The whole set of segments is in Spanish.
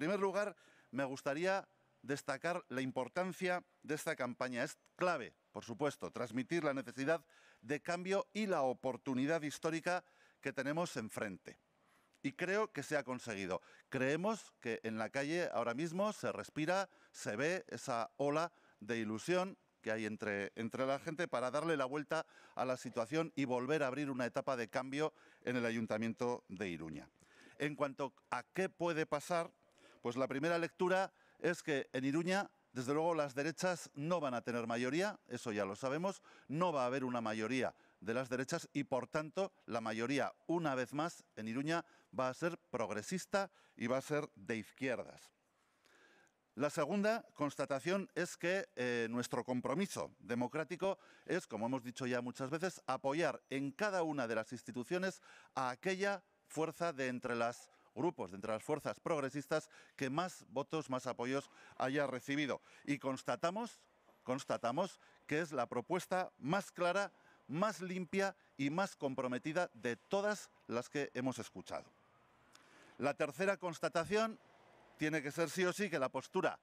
En primer lugar, me gustaría destacar la importancia de esta campaña. Es clave, por supuesto, transmitir la necesidad de cambio y la oportunidad histórica que tenemos enfrente. Y creo que se ha conseguido. Creemos que en la calle ahora mismo se respira, se ve esa ola de ilusión que hay entre, entre la gente para darle la vuelta a la situación y volver a abrir una etapa de cambio en el Ayuntamiento de Iruña. En cuanto a qué puede pasar, pues la primera lectura es que en Iruña desde luego las derechas no van a tener mayoría, eso ya lo sabemos, no va a haber una mayoría de las derechas y por tanto la mayoría, una vez más, en Iruña va a ser progresista y va a ser de izquierdas. La segunda constatación es que eh, nuestro compromiso democrático es, como hemos dicho ya muchas veces, apoyar en cada una de las instituciones a aquella fuerza de entre las grupos de las fuerzas progresistas que más votos, más apoyos haya recibido. Y constatamos, constatamos que es la propuesta más clara, más limpia y más comprometida de todas las que hemos escuchado. La tercera constatación tiene que ser sí o sí que la postura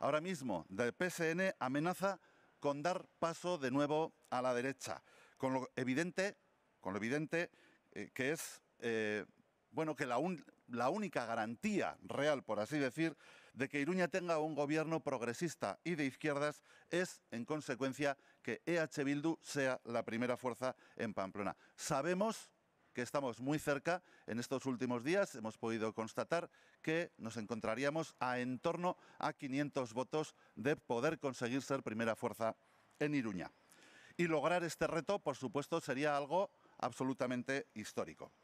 ahora mismo del PSN amenaza con dar paso de nuevo a la derecha, con lo evidente, con lo evidente eh, que es eh, bueno, que la, única garantía real, por así decir, de que Iruña tenga un gobierno progresista y de izquierdas es, en consecuencia, que EH Bildu sea la primera fuerza en Pamplona. Sabemos que estamos muy cerca. En estos últimos días hemos podido constatar que nos encontraríamos a en torno a 500 votos de poder conseguir ser primera fuerza en Iruña. Y lograr este reto, por supuesto, sería algo absolutamente histórico.